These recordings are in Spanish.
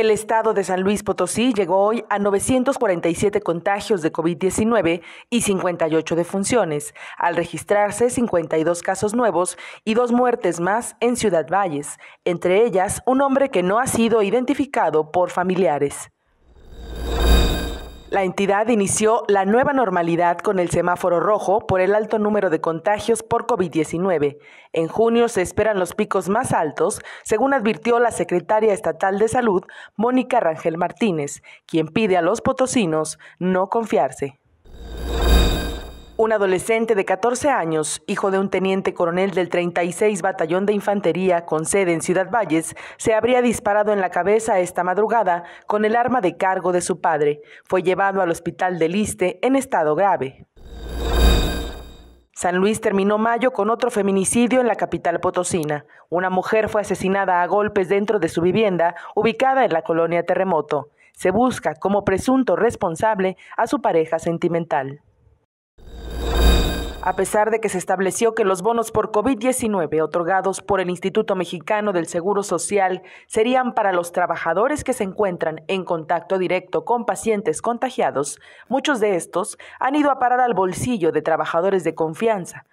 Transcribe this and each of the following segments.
El estado de San Luis Potosí llegó hoy a 947 contagios de COVID-19 y 58 defunciones, al registrarse 52 casos nuevos y dos muertes más en Ciudad Valles, entre ellas un hombre que no ha sido identificado por familiares. La entidad inició la nueva normalidad con el semáforo rojo por el alto número de contagios por COVID-19. En junio se esperan los picos más altos, según advirtió la secretaria estatal de Salud, Mónica Rangel Martínez, quien pide a los potosinos no confiarse. Un adolescente de 14 años, hijo de un teniente coronel del 36 Batallón de Infantería con sede en Ciudad Valles, se habría disparado en la cabeza esta madrugada con el arma de cargo de su padre. Fue llevado al hospital de Liste en estado grave. San Luis terminó mayo con otro feminicidio en la capital potosina. Una mujer fue asesinada a golpes dentro de su vivienda, ubicada en la colonia Terremoto. Se busca como presunto responsable a su pareja sentimental. A pesar de que se estableció que los bonos por COVID-19 otorgados por el Instituto Mexicano del Seguro Social serían para los trabajadores que se encuentran en contacto directo con pacientes contagiados, muchos de estos han ido a parar al bolsillo de trabajadores de confianza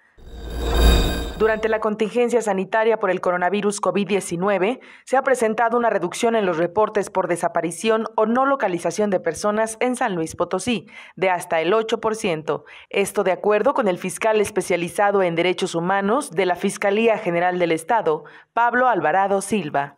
durante la contingencia sanitaria por el coronavirus COVID-19, se ha presentado una reducción en los reportes por desaparición o no localización de personas en San Luis Potosí, de hasta el 8%. Esto de acuerdo con el fiscal especializado en derechos humanos de la Fiscalía General del Estado, Pablo Alvarado Silva.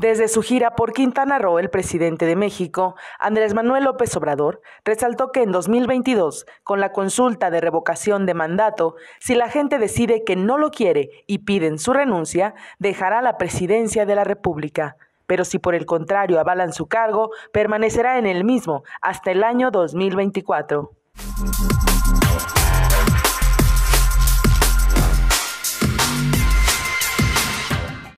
Desde su gira por Quintana Roo, el presidente de México, Andrés Manuel López Obrador, resaltó que en 2022, con la consulta de revocación de mandato, si la gente decide que no lo quiere y piden su renuncia, dejará la presidencia de la República. Pero si por el contrario avalan su cargo, permanecerá en el mismo hasta el año 2024.